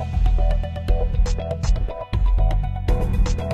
Thank you.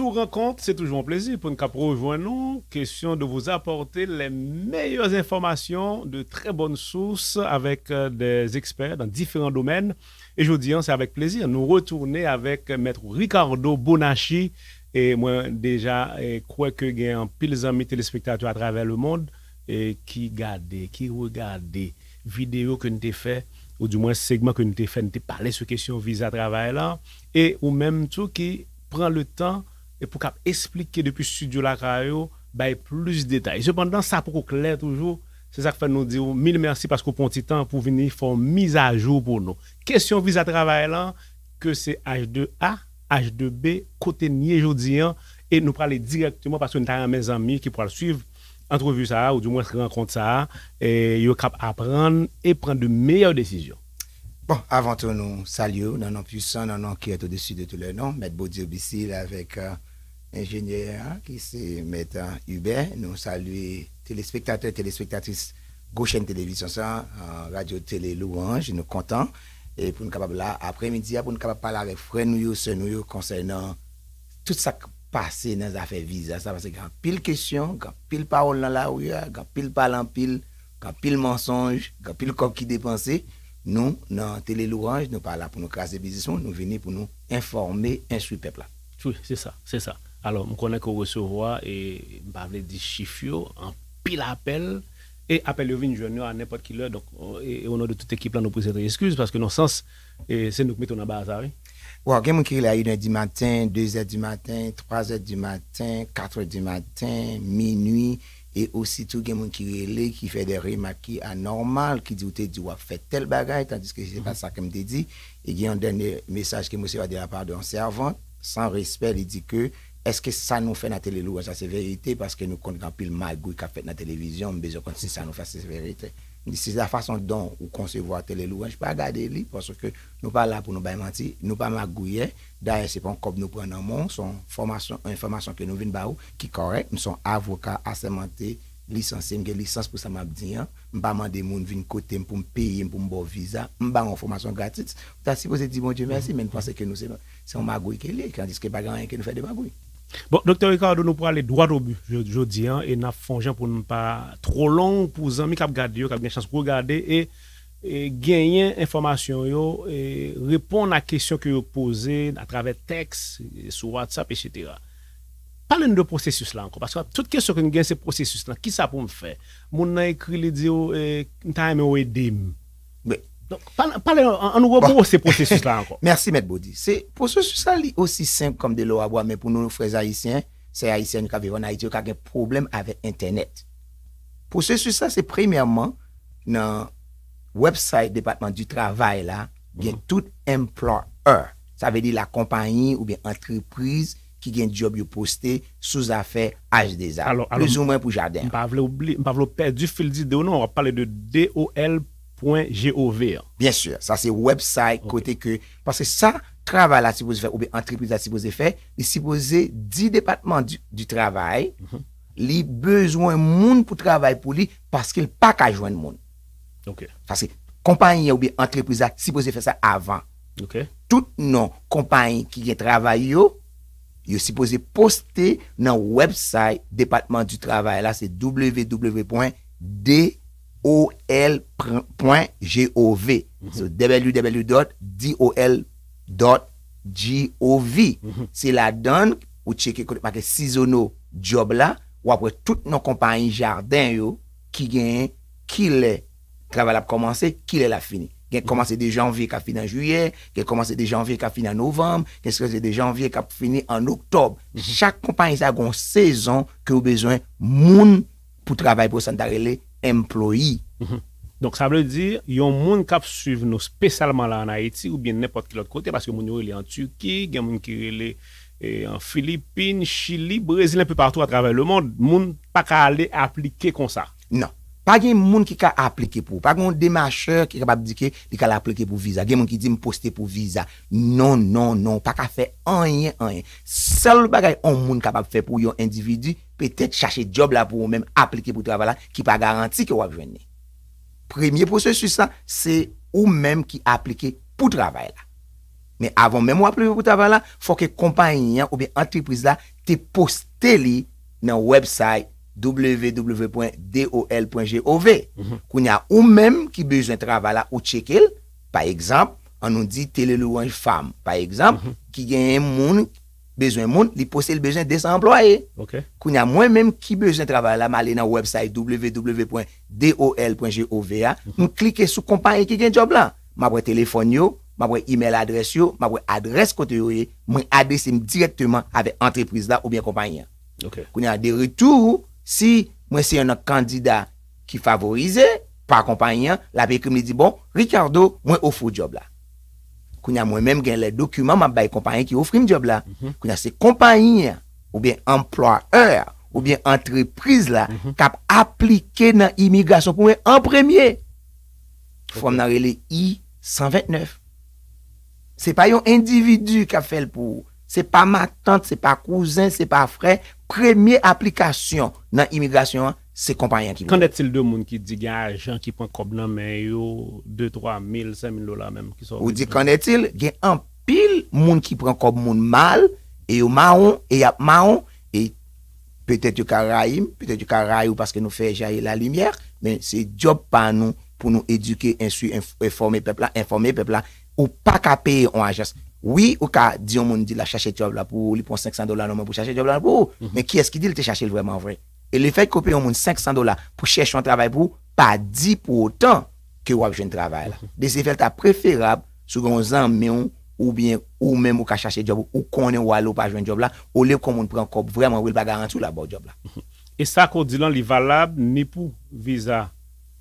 Ou rencontre, c'est toujours un plaisir pour nous rejoindre nous. Question de vous apporter les meilleures informations de très bonnes sources avec euh, des experts dans différents domaines. Et je vous dis, hein, c'est avec plaisir. Nous retourner avec euh, Maître Ricardo Bonacci. Et moi, déjà, je crois que y en un pile d'amis téléspectateurs à travers le monde et qui regardent, qui regardent vidéos que nous avons fait ou du moins segments que nous avons fait, nous avons parlé sur question visa travail là, et ou même tout qui prend le temps E pou kap esplike depi studio la kwa yo Bay plus detay Jependan sa prokler toujou Se sa kwen nou di ou Mil mersi pasko pon titan pou vini Fon miz a jou pou nou Kesyon viz a travay lan Ke se H2A, H2B Kote nye jodi an E nou prale direktman Pasko nita yon men zami Ki prale suiv Entrevu sa ou di mwen se renkonte sa E yo kap apren E pren de meyar desijon Bon, avant tout, nous saluons, nous sommes puissants, nous sommes qui est au-dessus de tous les noms. M. Baudio Bissil avec euh, l'ingénieur ingénieur hein, qui s'appelle Maître Hubert. Nous saluons téléspectateurs, téléspectatrices Gauche Télévision, ça, télévision, Radio Télé Louange, nous content. Et pour nous capables là, après-midi, hein, pour nous capables parler avec frères nous, concernant tout ce qui passé dans les affaires visa. Hein, ça, parce qu'il y a pile question, il pile parole dans la rue, il pile parole en pile, pile mensonge, pile qui dépensé. Nous, dans Télé Louange, nous parlons là pour nous craser business, nous venons pour nous informer, instruire peuple là. Oui, c'est ça, c'est ça. Alors, je connais qu'on recevoir et bah, des chiffres en pile appel et appel le vin junior à n'importe qui l'heure. Donc, au nom de toute léquipe là, nous posons des excuses parce que dans le sens, c'est nous qui mettons en bas à Ouais, quelqu'un qui est à 1h du matin, deux heures du matin, trois heures du matin, quatre heures du matin, minuit. E osi tou gen moun ki wele ki fe de remaki anormal ki di wote di wap fe tel bagay tandis ki se pa sa kem de di. E gen yon dene mesaj ki mousi wade la par de anservant, san respel di di ke, eske sa nou fe na tele lou a sa se verite? Paske nou konti kan pil magoui ka fet na televizyon, bezo konti sa nou fe sa se verite. Disi la fason don ou konsevo atè lè lou, anj pa gade li, ponso ke nou pa la pou nou bay manti, nou pa magouye, daye se pon kop nou pren nan moun, son informasyon ke nou vin ba ou, ki korek, nou son avoka, asemante, lisansi, mge lisans pou sa map diyan, mba mande moun vin kote, mpou mpeye, mpou mbo viza, mba an informasyon gatit, ta si pou se di bon diye mersi, men mhm. prase ke nou se magouye ke li, kan disi ke bagan anj ke nou fè de magouye. Bon, docteur Ricardo, nous pourrons aller droit au but dis, hein, et nous faisons pour ne pas trop long pour les amis qui ont gardé, qui ont une chance de regarder et, et gagner information yo, et répondre à la question que vous posez à travers texte, sur WhatsApp, etc. Parlez-nous de processus là encore, parce que toute question que nous gagnons, c'est processus là. Qui ça pour me faire Mon a écrit, les dit, nous avons ou Donc, parlez en nouveau pour bon. ce processus-là encore. Merci, M. Boudi. Ce processus-là, il est aussi simple comme de l'eau à boire, mais pour nous, nous, frères haïtiens, c'est haïtiens qui vivent en Haïti ou qui ont un problème avec Internet. Processus-là, c'est premièrement dans le website département du travail, il y a tout un plan R. Ça veut dire la compagnie ou bien entreprise qui gagne du job ou posté sous affaire HDSR. Plus ou moins pour Jardin. On ne va pas oublier, on ne va pas oublier du fil d'idées ou non. On va parler de DOL. Bien sûr, ça c'est website, côté queue. Parce que ça, travail là, si vous avez entreprise, si vous avez fait, il suppose 10 départements du travail, mhm. les besoins, monde pour travailler pour lui, parce qu'il n'y a pas qu'à joindre monde. Ça c'est compagnie ou entreprise, si vous avez fait ça avant. Toutes nos compagnes qui ont travaillé, ils supposent poster dans le website département du travail. Là c'est www.de.co. D-O-L.G-O-V D-O-L.G-O-V D-O-L.G-O-V Se la don, ou che ke koni ma ke sisono job la, ou apwe tout nou kompanyi jardin yo ki gen, ki le travale ap komanse, ki le la fini. Gen mhm. komanse de janvye kap fini an juye, gen komanse de janvye kap fini an novem, gen komanse de janvye kap fini an oktob. Jak mhm. kompanyi sa gon sezon ke ou bezwen moun pou travale pou san tarele employi. Mhm. Donc, ça veut dire, yon moun kap suive nou spesalement là en Haïti ou bien n'importe l'autre côté, parce que moun yore lè en Turki, yon moun kire lè eh, en Filipine, Chili, Brésil, un peu partout à travers le monde, moun pa ka lè applique kon ça. Non. Pas gen moun ki ka applique pou. Pas gen yon démarcheur ki ka bap dike li ka lè applique pou visa. Gen moun ki di m'poste pou visa. Non, non, non. Pa ka fè en yè, en yè. Sèl bagay, yon moun ka bap fè pou yon individu, pe tèt chache job la pou ou mèm aplike pou travè la, ki pa garanti ki wap jwennè. Premye pose su sa, se ou mèm ki aplike pou travè la. Mè avon mèm wap plive pou travè la, fò ke kompanyan ou be antripriz la, te poste li nan website www.dol.gov. Kou nye ou mèm ki bejwen travè la ou tchek el, pa ekzamp, an nou di tele louan l'fam, pa ekzamp, ki mhm. genye moun, Bezwen moun li pose l bezen dese employe. Ok. Koun ya mwen menm ki bezen travale la ma le nan website www.dol.gova. Moun klike sou kompanyen ki gen job la. Mabwe telefon yo, mabwe email adres yo, mabwe adres kote yo ye. Mwen adrese m direktyman ave entreprise la ou bien kompanyen. Ok. Koun ya de retou si mwen se yon an kandida ki favorize pa kompanyen la pe kimi di bon Ricardo mwen ofo job la. Koun ya mwen menm gen lè dokumen, mwen bay kompanyen ki ofri mdiob la. Mhm. Koun ya se kompanyen, oubyen employeur, oubyen entreprise la, mhm. kap aplike nan imigrasyon pou mwen en premye. Fom nan rele I-129. Se pa yon individu kap fel pou. Se pa ma tante, se pa kouzen, se pa frey. Premye aplikasyon nan imigrasyon an. Se kompanyen ki moun. Kone til do moun ki di gen ajan ki pon kob nan men yo 2-3 mil, 5 mil lola menm ki sor. Ou di kone til gen an pil moun ki pon kob moun mal e yo maon, e ap maon e petet yo ka raym, petet yo ka raym ou paske nou fe jaye la limyer men se job pa nou pou nou eduke informe pepla, informe pepla ou pa kape yon ajan. Oui ou ka di yon moun di la chache job la pou li pon 500 dola nan moun pou chache job la pou mhm. men ki eski di li te chache l vreman vreman. E li fèk kope yon moun 500 dola pou chèch yon travay pou, pa di pou otan ke wap jwen travay la. Mm-hmm. Desi fèk ta preferab sou kon zan mè yon, ou mè mou ka chache job ou kon yon walo pa jwen job la, ou lèp kon moun pren kop, vreman wèl pa garanti ou la bò bon job la. E sa kò di lan li valab ni pou visa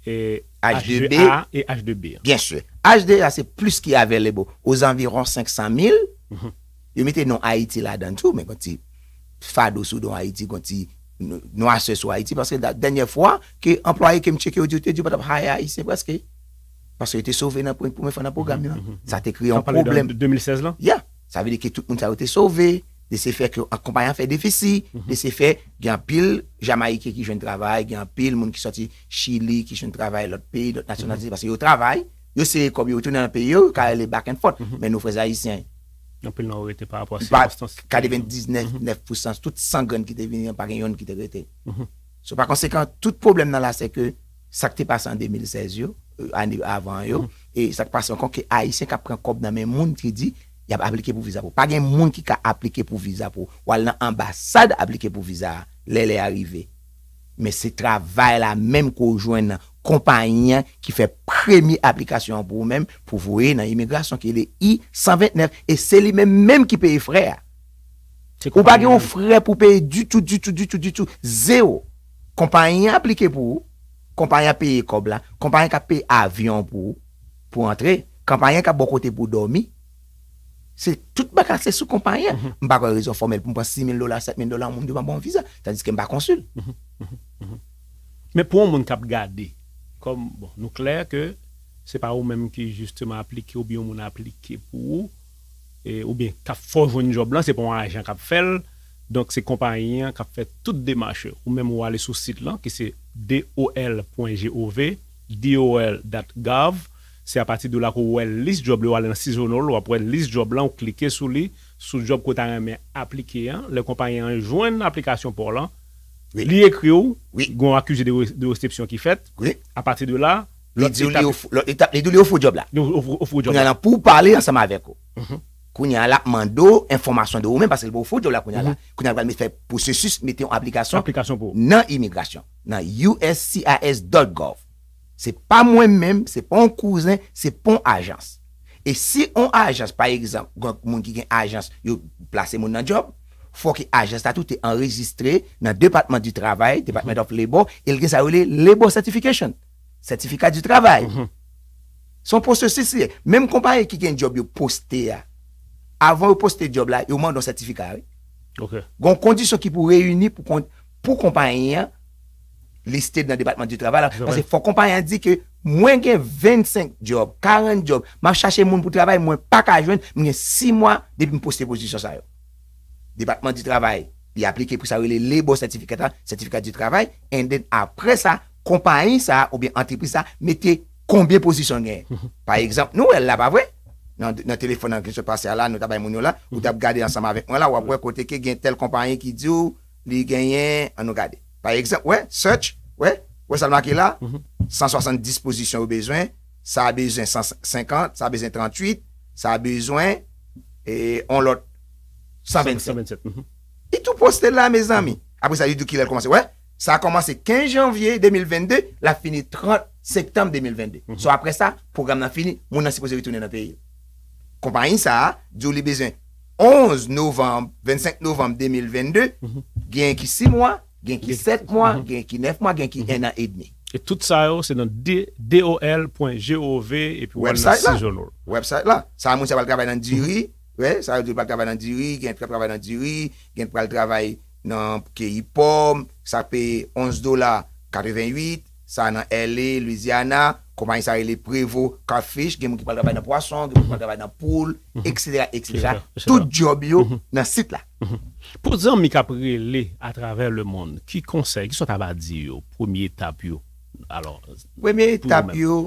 H2A et H2B? Bien sè, H2A se plus ki avè lebo. O zan viron 500 mil, yon mè te yon Haiti la dan tou, men kon ti fado sou don Haiti, kon ti... noirs sur Haïti parce que la dernière fois que employé qui me checké au dit pas haya haïtien presque parce qu'il était sauvé dans pour faire mm-hmm, mm-hmm. un programme ça t'a créé un problème 2016 là ça veut dire que tout le monde a été sauvé de se faire que accompagnant fait déficit mm-hmm. de se faire il y a pile jamaïcain qui un travail il y a pile monde qui sorti Chili qui un travail l'autre pays d'autres nationalités parce que au travail yo c'est comme retourner dans pays car elle est back and forth mais nous frères haïtiens Anpil nan ou rete pa rapor se konstans. Kade ven 19-19%, tout sangen ki te vini anpag en yon ki te rete. Mm-hmm. So pa konsekant, tout problem nan la seke sakte pasan 2016 yo, euh, ane avan yo, mm-hmm. e sak pasan kon ki Aisyen ka pren kop nan men moun ki di yab aplike pou viza pou. Pag en moun ki ka aplike pou viza pou, wale nan ambasade aplike pou viza, lè lè arrive. Mè se travè la mèm kou jwen nan kompanyen ki fè premi aplikasyon pou mèm pou vouye nan imigrasyon ki le I-129. E se li mèm mèm ki peye frey a. Ou bagè yon frey pou peye du tout, du tout, du tout, du tout, zeo. Kompanyen aplike pou, kompanyen peye koblan, kompanyen ka peye avyon pou, pou entre, kompanyen ka bokote pou domi. Se tout ba kase sou kompanyen Mba mhm. kwa rezon formel pou mba 6.000 dola, 7.000 dola Mboum diwa mba bon viza Tandis ke mba konsul Mbe pou moun kap gade Kom nou kler ke Se pa ou menm ki justeman aplike Ou bi ou moun aplike pou Ou bi kap fojoun job lan Se pou mwen ajan kap fel Donk se kompanyen kap fet tout demache Ou menm ou ale sou sit lan Ki se dol.gov D-O-L dot gov Se apati do la kou wè list job lè wè alè nan seasonol, wè pou wè list job lè ou klike sou li, sou job kou ta mè mè aplike, lè kompanyè an jwen aplikasyon pou lè, li ekri ou, goun akujè de ou stipsyon ki fèt, apati do la, lè di ou li ou fou job lè. Ou fou job lè. Kou nye alè pou wè pale ansama avek ou. Mhm. Kou nye alè mando informasyon dè ou mèm, pasèl pou wè fou job lè, kou nye alè, mhm. kou nye alè mè fè pou se sus mète yon aplikasyon nan imigrasyon, nan uscis.gov. Se pa mwen menm, se pon kouzen, se pon ajans. E si on ajans, par exemple, gwen moun ki gen ajans yo plase moun nan job, fwa ki e ajans tatou te enregistre nan Departement du Travail, Department of Labor, el gen sa oule Labor Certification, Certificat du Travail. Mhm. Son poste sisi, menm kompanyen ki gen job yo poste ya, avon yo poste job la, yo man don certifika. Gon kondisyon ki pou reyuni pou kompanyen, Listed nan debatman di travay la. Pase fon kompanyan di ke mwen gen 25 job, 40 job, man chache moun pou travay, mwen pakajwen, mwen gen 6 mwa depi mwen poste posisyon sa yo. Debatman di travay, li aplike pou sa yo, li lebo sertifikat, sertifikat di travay, enden apre sa, kompanyan sa, ou bien antepris sa, mette konbien posisyon gen. Par exemple, nou el la pa vwe, nan telefonan ki se passe ala, nou tabay moun yo la, ou tab gade ansama vek mwen la, ou apwe kote ke gen tel kompanyan ki di yo, li genyen, an nou gade. Par eksemp, wè, search, wè, wè sal maki la, 160 disposisyon wè bezwen, sa a bezwen 150, sa a bezwen 38, sa a bezwen, on lot, 127. E tou poste la, me zami. Apre sa yu dou kilèl komanse, wè, sa a komanse 15 janvye 2022, la fini 30 sektem 2022. So apre sa, program nan fini, moun nan sepoze wè toune nan teyi. Kompany sa, djou li bezwen, 11 novem, 25 novem 2022, genki 6 mwa, gen ki 7 mhm. mwa, gen ki 9 mwa, gen ki 1 an edne. Et tout sa yo, se nan DOL.gov, et pi wèl nan 6 jounol. Website la, website la, sa moun se bal travay nan diri, gen preb travay nan diri, gen preb travay nan ki hipom, sa pe 11 dola 88, Sa nan L.E. Louisiana, komany sa L.E. Prevot, Catfish, genmou ki pal grabay nan poason, genmou ki pal grabay nan poule, mhm. etc. Tout job yo mhm. nan sit la. Mhm. Po zan mi ka prele a traver le moun, ki konsek, ki son taba di yo, premier bon bon tab yo? Non, premier tab yo...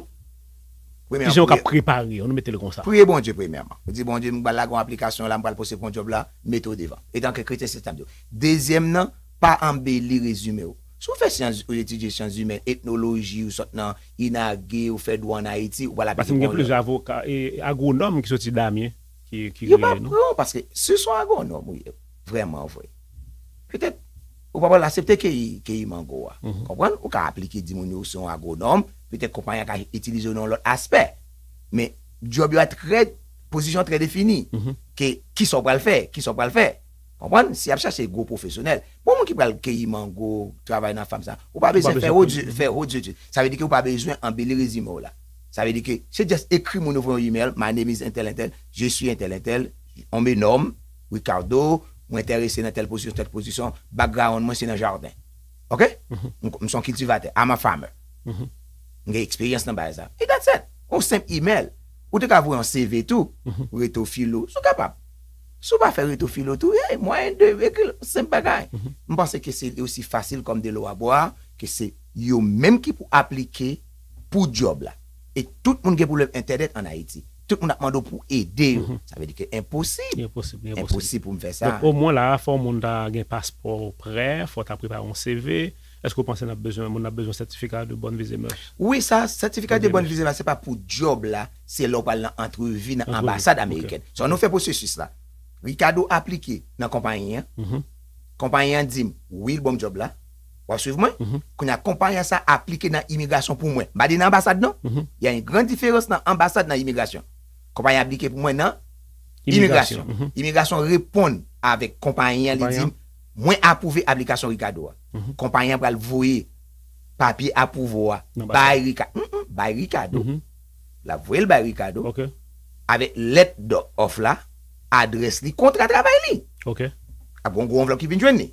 Ki zan yo ka prepare, on nou mette le konsek. Pre bon die premerman. Di bon die, mou bala gwa aplikasyon la, mou bala pose pon job la, mette ou devan. Etan ke krite se tab yo. Dezyem nan, pa ambe li rezume yo. Sou fè siyans ou jèti jè siyans ou men, etnoloji ou sot nan, inage ou fè dwa nan iti, ou wala bilikon lò. Pati mwen gen plus avok, e, agonom ki soti damye ki gre. Non, paske se son agonom ou yè, vreman vwe. Petè, ou wap wè l'aseptè ki yi man gowa. Mhm. Kompran, ou ka aplike dimoniosyon agonom, petè kompanyan ka itilize yon lò asper. Men, job yo atre, posisyon tre defini, mhm. ki sou pral fè, ki sou pral fè. Kompwann, si ap sa se go profesyonel, pou bon mwen ki pral ke iman go, travay nan fam sa, ou pa bezwen fè ou dje dje. Sa ve di ki ou pa bezwen anbe li rezimo la. Sa ve di ki, se jes ekri moun ouvren yemel, my name is intel intel, je sou intel intel, anbe nom, wikardo, mwen terese nan tel posisyon, tel posisyon, background mwen se nan jardin. Ok? Mwen son kiltivate, I'm a farmer. Mwen mhm. gen experience nan ba yaza. Hey, that's it. Ou sem yemel, ou te kavou yon CV tou, ou mhm. reto filo, sou kapab. sou pa fè rito filo tou, yè, mwen de, yè ki, sempagay. Mpense mhm. ke se yon si fasil kom de lo wabwa, ke se yon menm ki pou aplike pou job la. Et tout moun gen pou le internet an Haiti, tout moun akmando pou ede yo, sa mhm. ve di ke imposible. Imposible. Imposible pou mwen fè sa. O mwen la, fò moun da gen paspor pre, fò ta pripare yon CV, eskou pwansè nan bejoun, moun nan bejoun sertifikat de bon vizemers? Ouwe sa, sertifikat de bon vizemers, se pa pou job la, se lop Rikado aplike nan kompanyan. Kompanyan di mwen apouve. Wou sive mwen. Kounan kompanyan sa aplike nan imigrasyon pou mwen. Baden ambasade nan. Y an yon grand diferos nan ambasade nan imigrasyon. Kompanyan aplike pou mwen nan imigrasyon. Imigrasyon repon avèk kompanyan di mwen. Mwen apouve aplikasyon rikado. Kompanyan pral vwe papye apouve. Bay rikado. La vwe l bay rikado. Avèk let do of la. adres li kontra trabay li. Ok. A bon gwo on vlok ki bin jwen li.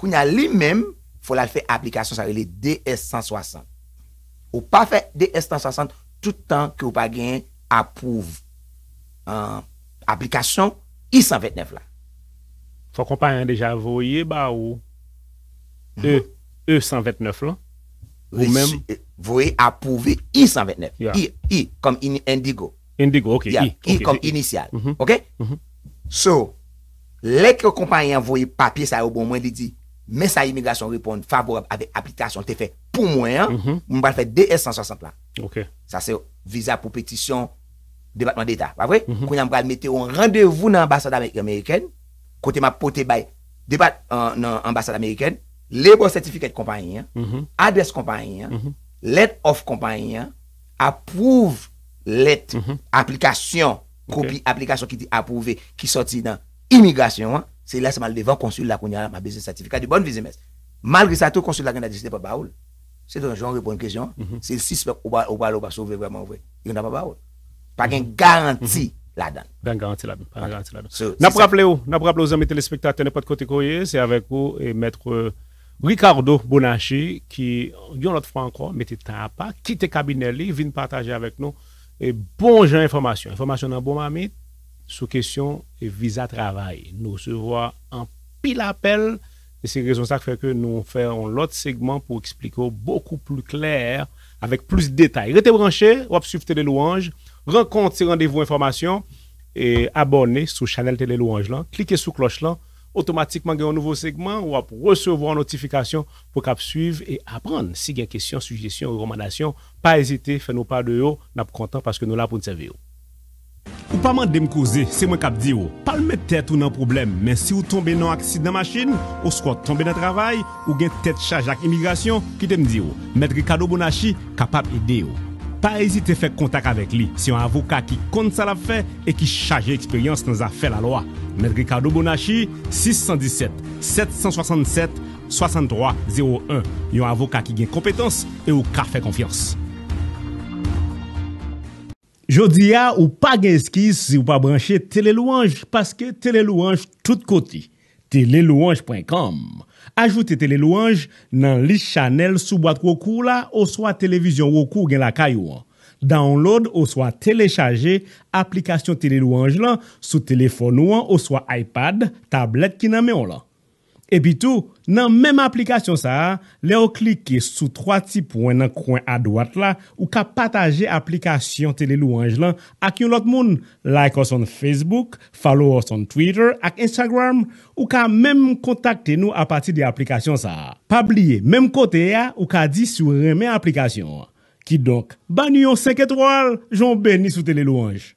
Kou nya li men, fò la fè aplikasyon sa rele DS-160. Ou pa fè DS-160 toutan ki ou pa gen apouv euh, aplikasyon I-129 la. Fò kompanyan deja, vò ye ba ou mhm. E-129 e la? Ou men? Vò ye apouv I-129. I, I, kom in indigo. Indigo, ok. Ya, i kom inisyal. Mhm, mhm. Ok? Mhm. So, lek kompanyan voyi papye sa yo bon mwen li di, men sa imigrasyon repon favorab ave aplikasyon te fe pou mwen, mwen bal fe DS-160 la. Ok. Sa se viza pou petisyon debatman de eta, wavre? Kounan mwen bal mete ou randevou nan ambasada Ameriken, kote ma pote bay debat nan euh, ambasada Ameriken, lebo sertifikat kompanyan, adres kompanyan, let of kompanyan, apouv, lettre, mhm. application, copie, application qui dit approuvé, qui sorti dans immigration, hein. c'est là, c'est mal devant consul la qu'on a ma besoin certificat de bonne visibilité Malgré ça, tout consul là qu'on a décidé pas baoul. C'est un genre de une question. c'est hein. -hmm. C'est le suspect ou pas, ou pas sauver vraiment, vrai. Il a pas baoul. Pas mhm. une garantie. Mhm. Ben là-dedans. pas garanti là-dedans. garantie là-dedans. So, n'a pas rappelé pas rappelé aux amis téléspectateurs, pas de côté courrier, c'est avec vous et maître euh, Ricardo Bonachi qui, une autre fois encore, mettait temps à part, quitte cabinet, il vient partager avec nous et bon information information dans bon moment. sous question et visa travail nous recevons en pile appel et c'est raison ça fait que nous faisons l'autre segment pour expliquer beaucoup plus clair avec plus de détails restez branchés sur suivre télé louange rendez-vous information et abonnez sous channel télé louange là cliquez sous cloche là Otomatikman gen yon nouvo segman Ou ap resevo an notifikasyon Po kap suyve e apan Si gen kesyon, sujesyon, rekomendasyon Pa ezite, fè nou pa de yo Nap kontan paske nou la pou nseve yo Ou paman dem kouze, semen kap di yo Palme tet ou nan problem Men si ou tombe nan aksid nan masin Ou skwa tombe nan travay Ou gen tet chajak imigrasyon Kitem di yo, metri kado bonashi Kapap ide yo Pa ezite fè kontak avèk li, si yon avoka ki kont sa la fè e ki chaje eksperyans nan zafè la loa. Mèdri Kado Bonachi, 617-767-6301. Yon avoka ki gen kompetans e ou kar fè konfians. Jodi ya ou pa gen eski si ou pa branche Teleluange paske Teleluange tout koti. Ajoute telè louange nan lis chanel sou bat wakou la ou swa televizyon wakou gen lakay ou an. Download ou swa telechaje aplikasyon telè louange la sou telefon ou an ou swa iPad, tablet ki nan men ou la. E pi tou, nan menm aplikasyon sa, lè ou klike sou 3 tip wè nan kwen adouat la ou ka pataje aplikasyon tele louange la ak yon lot moun. Like us on Facebook, follow us on Twitter ak Instagram ou ka menm kontakte nou apati de aplikasyon sa. Pa bliye, menm kote ya ou ka di sou remen aplikasyon. Ki donk, ban yon 5 etroal, joun beni sou tele louange.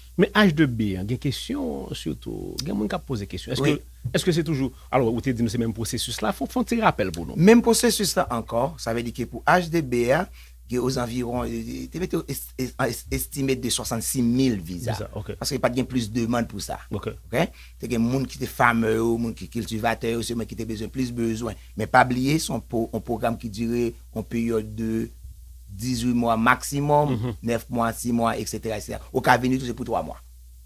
Mè H2B, gen kèsyon soutou, gen moun ka pose kèsyon, eske se toujou, alo ou te di nou se mèm prosesus la, fon ti rappel pou nou? Mèm prosesus la ankor, sa ve di ki pou H2B, gen ouz anviron, euh, te mette ou estime de 66.000 visa, paske pat gen plus deman pou sa, ok? Te gen moun ki te fame ou, moun ki kiltivate ou, se moun ki te bezon, plus bezon, mè pa bliye son program ki dire kon periode 2. 18 mwa maksimum, 9 mwa, 6 mwa, etc, etc. Ou ka veni tout se pou 3 mwa.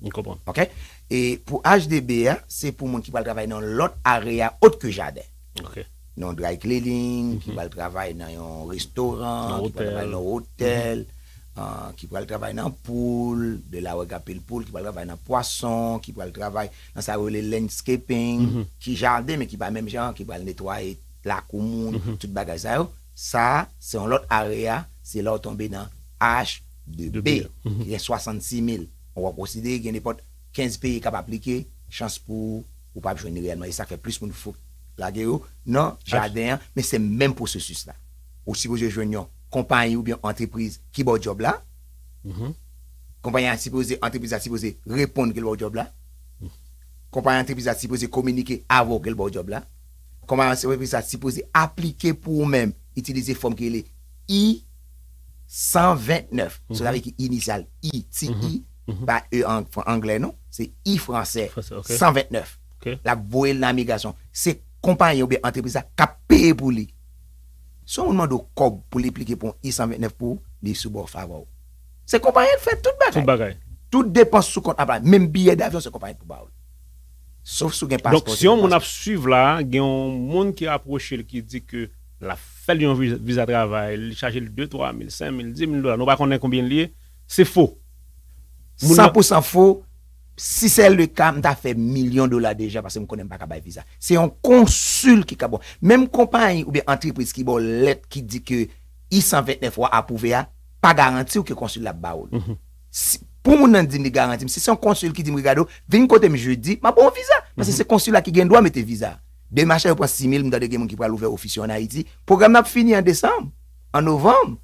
Ni kompon. Ok? E pou HDBA, se pou moun ki pral travay nan lot area ot ke jade. Ok. Nan dry cleaning, ki pral mhm. travay nan yon restaurant, nan hotel, ki pral travay nan pool, de la wak apil pool, ki pral travay nan poison, ki pral travay nan sa ou mhm. le landscaping, ki jade, men ki pral menm jan, ki pral netwaye lak ou moun, mhm. tout bagaj sa ou. Sa, se yon lot area, se la ou tombe nan H2B ki re 66 mil ou wap oside gen depot 15 pi kap aplike, chans pou ou pa jwenni realman, e sa fe plis moun fok la geyo, nan jaden men se men prosesus la ou sipoje jwenni an, kompany ou bien antreprise ki bo job mm-hmm. mm-hmm. la kompany an sipoze, antreprise an sipoze repon gen bo job la kompany an antreprise an sipoze, komunike avon gen bo job la kompany an antreprise an sipoze, aplike pou ou men itilize form gele, i 129, se mhm. mhm. mhm. e non? la ve ki inisyal i, ti, i, pa e fon anglè non, se i fransè 129, la voel nan migasyon, se kompanyen ou be antepriza ka peye pou li se ou moun moun do kob pou li plike pou i 129 pou, li soubo fava ou se kompanyen fè tout bagay tout depos sou kon ap la, men biye davyo se kompanyen pou ba ou souf sou gen pas kon si yon moun ap suiv la, gen yon moun ki aproche ki di ke la fait visa de travail, il charge 2, 3 000, 5 000, 10 000 dollars. Nous ne connaissons pas combien liens. C'est faux. 100% faux. Si c'est le cas, tu as fait millions de dollars déjà parce que je ne connais pas le visa. C'est un consul qui a Même compagnie ou bien entreprise qui a lettre qui dit que I-129 fois approuvé, pas garanti que le consul l'a baoul. Mhm. pour mon dit me garantie, si c'est un consul qui dit, regarde, viens côté jeudi, ma bon visa. Parce que mhm. c'est le consul là qui gagne droit mettre visa. Demache bon, m'm mhm. yo pran 6.000, mwen dade gen mwen ki pran louver ofisyon Haiti. Program nan ap fini an Desembe, an Novembre.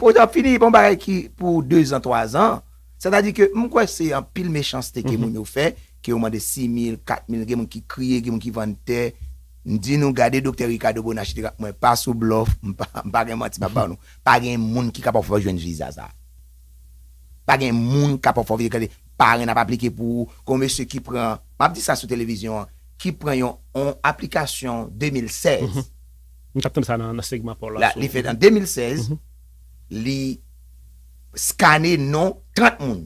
Program fini, mwen baray ki pou 2 an, 3 an. Sa ta di ke, mwen kwa se an pil mechansite gen mwen yo fe, gen mwen de 6.000, 4.000, gen mwen ki kriye, gen mwen ki vante. Mwen di nou gade Dr. Ricardo Bonachite, mwen m'm pa sou blof, mwen pa gen mwati pa pa mhm. nou. Pa gen moun ki ka pa fwa jwen vizaza. Pa gen moun ki ka pa fwa vizaza. Pa gen ap aplike pou, kon mwen se ki pran, mwen ap di sa sou televizyon an. ki preyon an aplikasyon 2016 mhm. li fè dan 2016 li skane non 30 moun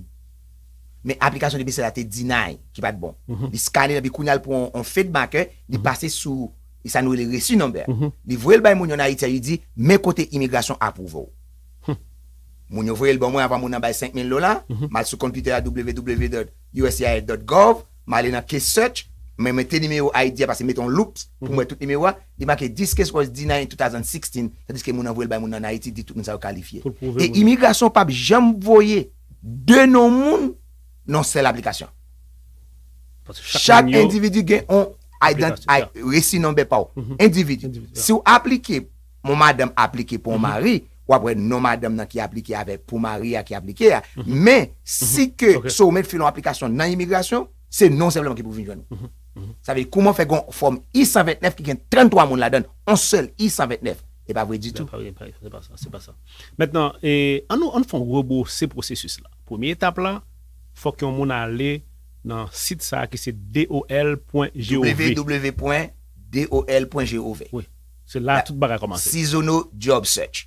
me aplikasyon li bè sè la te deny ki pat bon mhm. li skane la bi kounal pou an feedbacker eh, li mhm. pase sou, li sanou li resi nan bè li vwèl bay moun yon a ite a yi di me kote imigrasyon apou vò hmm. moun yon vwèl ba mwen avan moun nan bay 5 min lola mal sou komputer la www.usir.gov mal ena case search Mwen mwen te nimeyo Haiti apase meton loups pou mhm. mwen tout nimeyo a, di manke diske swaz dina yon 2016, diske moun anvoye l bay moun an Haiti ditou moun sa wakalifiye. E imigrasyon pa bi jen mvoye denon moun nan sel aplikasyon. Chak individu gen yon a yon resi nan bepaw. Mhm. Individu. Si ou aplike, moun madame aplike pou mhm. mari, wapwe non madame nan ki aplike ave pou mari a ki aplike a, men si ke sou mwen filon aplikasyon nan imigrasyon, se non sebleman ki pou vinjou anou. Sa ve di kouman fe gon fòm I-129 ki gen 33 moun la den, an sèl I-129, e pa vwe di tou? E pa vwe, e pa vwe, se pa sa, se pa sa. Mètenan, an nou an fòm rebo se prosesus la? Premier etape la, fòk yon moun ale nan sit sa ki se DOL.gov. www.dol.gov Se la tout baga komanse. Sisono job search,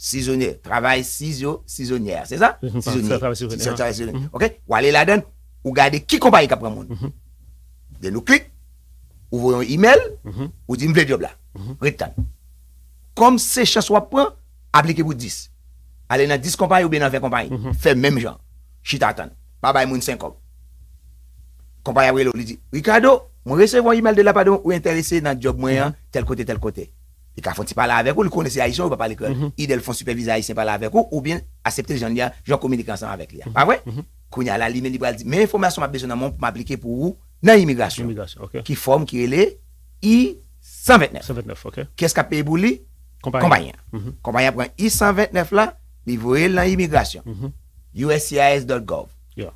sisonye, travay sison, sisonye, se sa? Sisonye, sison, sisonye, ok? Wale la den, ou gade ki kompaye kapre moun? Moun. Mm-hmm. de ben, nous cliquons, ou un email, mhm. ou dit, le job là. Mhm. Comme c'est chasse ou point, appliquez pour 10. Allez dans 10 compagnies ou bien dans 20 compagnies. Mhm. Fait même genre. Chita attend. Bye bye, moun 5 Compagnie Abrelo lui dit, Ricardo, moi recevoir un email de la pardon ou intéressé dans le job moyen, tel côté, tel côté. Il faut pas parler avec vous, il connaissait Haïtien, il va pas l'école. Il font superviseur Haïtien parler avec vous, ou bien accepter les gens, je communique ensemble avec lui. Pas vrai? Quand il y a la limite, il va dire, mais information m'a besoin pour m'appliquer pour vous, Nan imigrasyon. Nan imigrasyon, ok. Ki form ki ele, I-129. I-129, ok. Kes ka peye bou li? Kompanyan. Kompanyan. Mhm. Kompanyan pren I-129 la, li vore nan imigrasyon. Mhm. USCIS.gov. Yo.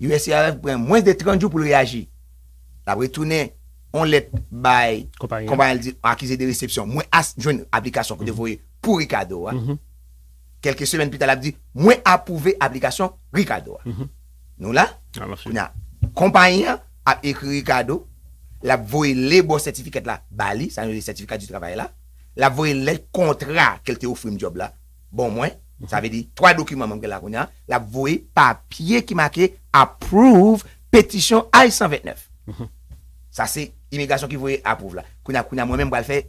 USCIS pren mwen de 30 jou pou reagi. La bretounen, on let by... Kompanyan. Kompanyan li di, akize de resepsyon, mwen as joun aplikasyon pou de mhm. vore pou Rikado. Kelke semen pita la di, mwen apouve aplikasyon Rikado. Nou la, ah, kompanyan, ap ekri rikado, la ap voye le bon sertifikat la, bali, sa yon le sertifikat di travay la, la ap voye le kontra kel te ou frim job la, bon mwen, sa ve di, 3 dokumen man gen la konya, la ap voye papye ki make, approve, petisyon AI-129. Sa se, imigrasyon ki voye approve la. Konya, konya mwen men mbal fe,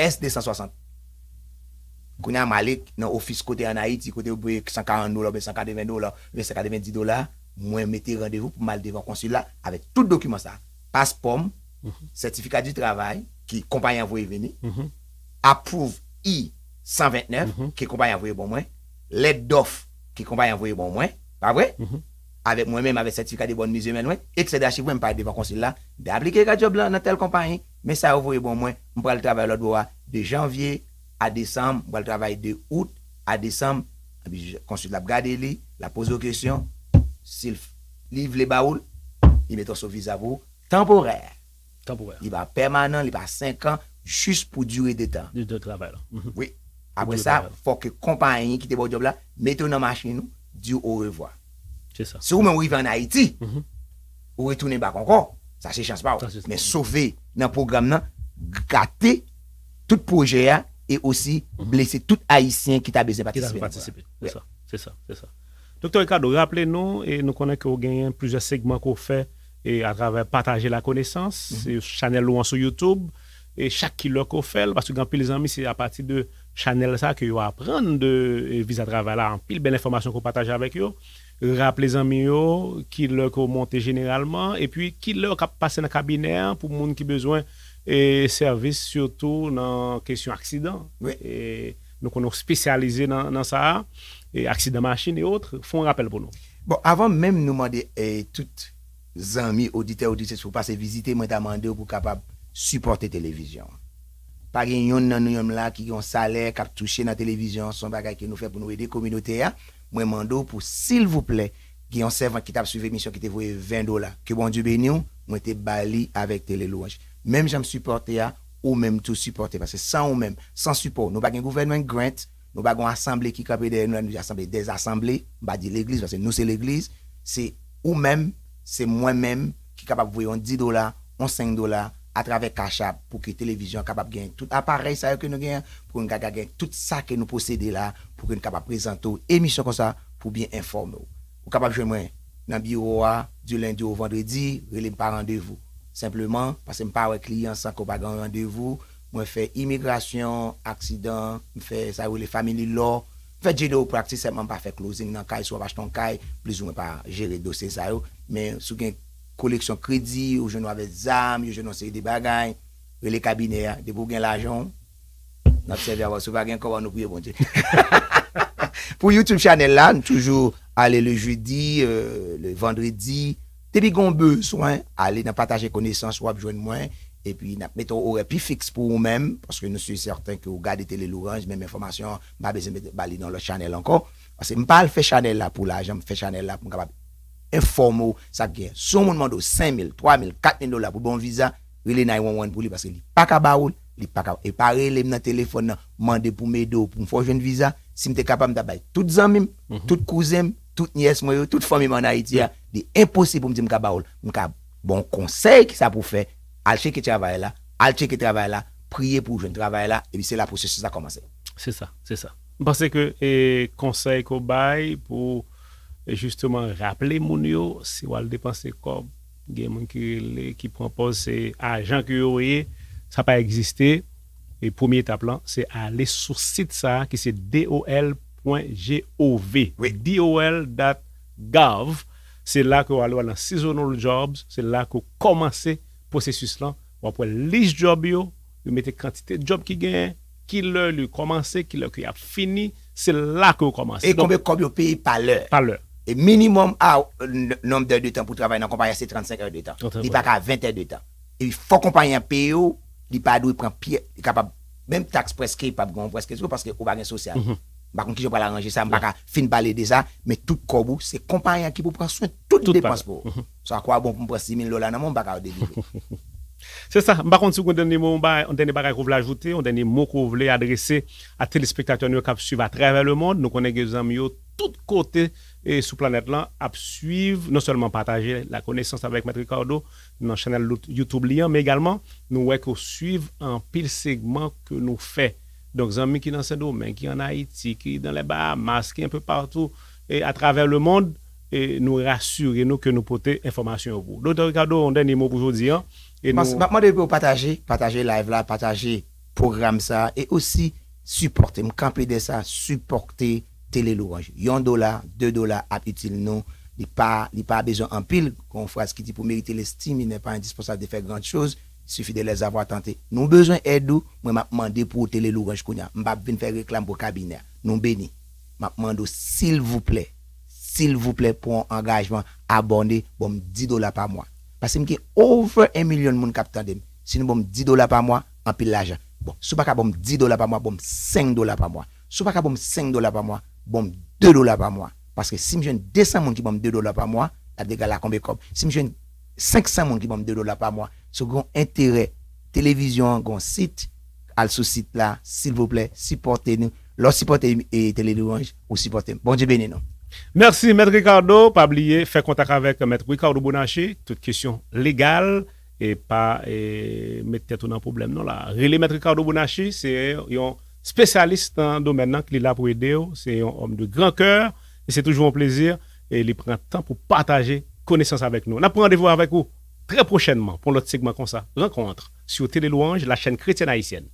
SD-160. Konya, mali, nan ofis kote anayit, kote yon boye 140 dolar, 150 dolar, 250 dolar, mwen mette randevou pou mal devan konsil la avek tout dokumen sa paspom, mhm. sertifikat di travay ki kompanyan vwe veni mhm. apouv I-129 ki mhm. kompanyan vwe bon mwen leddof ki kompanyan vwe bon mwen pa vwe, avek mwen menm avek sertifikat di bon mizemen mwen, et se de achiv wèm pa devan konsil la, de aplike ka job lan nan tel kompanyan men sa vwe bon mwen, mwen pral travay lòt wò, de janvye a december, mwen pral travay de out a december, konsil la brade li la pose wò kresyon Sil liv mhm. le baoul, li bon mette sou vizavou, temporel. Temporel. Li ba permanent, li ba 5 an, jous pou dure de tan. De trabay la. Oui. Apre sa, fok ke kompanyen ki te bo job la, mette ou nan machin nou, di ou ou revoi. Se ou men ou i ven Haiti, ou retounen ba konkon, sa se chans pa ou. Me sove nan program nan, gate tout projea, e osi blese tout Haitien ki ta beze patisipe. Se sa, se sa, se sa. Dr. Ricardo, rappele nou, nou konnen ki ou genyen plouze segmen kou fè a travè pataje la konesans, mhm. chanel loun sou Youtube, chak ki lò kou fè, lwassou gen pi lè zanmi, se a pati de chanel sa ki yo apren de viz a travè la, an pil ben informasyon kou pataje avèk yo, rappele zanmi yo, ki lò kou montè generalman, e pi ki lò kap pase nan kabiner pou moun ki bezwen e servis surtout nan kesyon aksidan, nou konnen spesyalize nan sa a, e aksidama bon, eh, a chine e otre, foun rapel pou nou. Bon, avan menm nou mande tout zami, audite, audite, pou pase vizite, mwen ta mande ou pou kapab supporte televizyon. Pag en yon nan nou yon la ki yon saler kap touche nan televizyon, son bagay ki nou fè pou nou edi kominote ya, mwen mande ou pou sil vouple, ki yon servan ki tap suve misyon ki te vwe 20 dola. Ke bon djoube nyon, mwen te bali avèk televizyon. Menm janm supporte ya, ou menm tou supporte, parce san ou menm, san supporte, nou bagen gouvernement grant Nou bagon asemble ki kapè den, nou la nou asemble dez asemble, ba di l'eglise, vase nou se l'eglise, se ou men, se mwen men, ki kapap vwe yon 10 dola, yon 5 dola, atrave kachap pou ki televizyon kapap gen tout aparel sa yo ke nou gen, pou ki nou gagag gen tout sa ke nou posede la, pou ki nou kapap prezento emisyon kon sa pou bien informe ou. Ou kapap jwen mwen nan biro a, di lendi ou vendredi, relem pa randevou. Simpleman, pase mpa wè kliyansan ko bagon randevou. mwen fè imigrasyon, aksidan, mwen fè sa yow le family law, fè djede ou praktisèman pa fè closing nan kay, sou waj ton kay, pliz ou mwen pa jere dosen sa yow, men sou gen koleksyon kredi, ou jen wavè zanm, ou jen wavè zanm, ou jen wavè zanm, ou le kabine, de bou gen lajon, nou se verwa sou bagen kwa wan nou pwye bon di. Pou YouTube chanel la, nou toujou ale le judi, euh, le vendredi, te bi gombe sou, ale nan pataje konesans wap jwen mwen, et puis nous mettons au répit fixe pour nous-mêmes, parce que nous sommes certains que vous gardez télé l'orange, même information, pas besoin de mettre dans le channel encore. Parce que je ne pas channel là pour l'argent, je fais channel là pour capable informer ça gagne. Si on demande 5 000, 3 000, 4 000 dollars pour bon visa, relais 911 pour lui parce qu'il n'est pas capable, il n'est pas capable. Et pareil, il téléphone, demander pour m'aider pour me faire un visa, si je suis capable de faire toutes les amis, mhm. toutes les cousines, toutes les nièces, toutes les familles en Haïti, c'est impossible pour me dire que je suis capable. Bon conseil qui ça pour faire al cheke travay la, al cheke travay la, priye pou jen travay la, e bi se la prosesse sa komanse. Se sa, se sa. Mpase ke konsey ko bay pou justeman rappele moun yo, se wal depanse kob, gen moun ki propose se ajan ki yo weye, sa pa egziste, e pomi etap lan, se ale sou sit sa ki se dol.gov D-O-L dot gov se la ko wale wale an seasonal jobs, se la ko komanse Posesus lan, wap wè lis job yo, wè mette kantite job ki gen, ki lèl yo komanse, ki lèl yo ki ap fini, se lèl yo komanse. E konbe komanse yo paye pa lèl. Pa lèl. E minimum a wè lèl nom de lèl de tan pou travay nan kompanyase 35 lèl de tan. 35 lèl. Di pak a 20 lèl de tan. E wè fò kompanyan paye yo, di padou yi pren piye, yi kapab, mèm taks preske, pap gon preske, zwo paske ou bagen sosyal. Mh mh. Par contre, je vais arranger ça, je vais fin parler de ça, mais tout monde, c'est compagnie qui peut prendre soin de toute dépense. Mhm. Ça c'est quoi bon pour prendre 6 000 dollars dans mon à de C'est ça. Par contre, si vous donner un dernier mot que vous voulez ajouter, un dernier mot que vous voulez adresser à téléspectateurs qui suivent à travers le monde, nous connaissons des amis tout côté et sous planète là à suivre non seulement partager la connaissance avec Maître Ricardo dans le chaîne YouTube lien mais également nous ouais suivre un pile segment que nous fait Donk zanmi ki nan sen do men, ki yon ha iti, ki yon le ba mas, ki yon pe patou, e a travèr le moun, e nou rasyur, e nou ke nou pote informasyon wou. Dr. Ricardo, on den yon mou pou jodi an. Mwen de pou pataje, pataje live la, pataje program sa, e osi supporte, mou kampe de sa, supporte tele louranjou. Yon do la, de do la ap itil nou, li pa, li pa bezon an pil, kon fwa skiti pou merite lestime, yon ne pa indispensable de fèk grand chouz, Sufi de les avwa tante. Nou bezwen edou, mwen map mande pou oute le louk an chkounyan. Mbap vin fè reklam pou kabiner. Nou beni, map mande ou s'il vous plè. S'il vous plè pou an angajman abonde, bom 10 dola pa mwa. Pase mke over 1 milyon moun kap tande m. Si nou bom 10 dola pa mwa, an pil lajan. Bon, sou pa ka bom 10 dola pa mwa, bom 5 dola pa mwa. Sou pa ka bom 5 dola pa mwa, bom 2 dola pa mwa. Pase ke si mwen jen 200 moun ki bom 2 dola pa mwa, la de gala konbe kom. Si mwen jen 500 moun ki bom 2 dola pa mwa, second intérêt télévision grand site al ce site là s'il vous plaît supportez nous leur supportez et télé ou supportez bon Dieu Merci, Maître Ricardo. Pas oublier, faire contact avec Maître Ricardo Bonaché. Toute question légale et pas et, mettre tout dans le problème. Non, là. Maître Ricardo Bonaché, c'est un spécialiste dans le domaine qui est là pour aider. Oh. C'est un homme de grand cœur et c'est toujours un plaisir. Et il prend le temps pour partager connaissance avec nous. On a rendez-vous avec vous très prochainement pour notre segment comme ça, rencontre sur Télé Louange, la chaîne chrétienne haïtienne.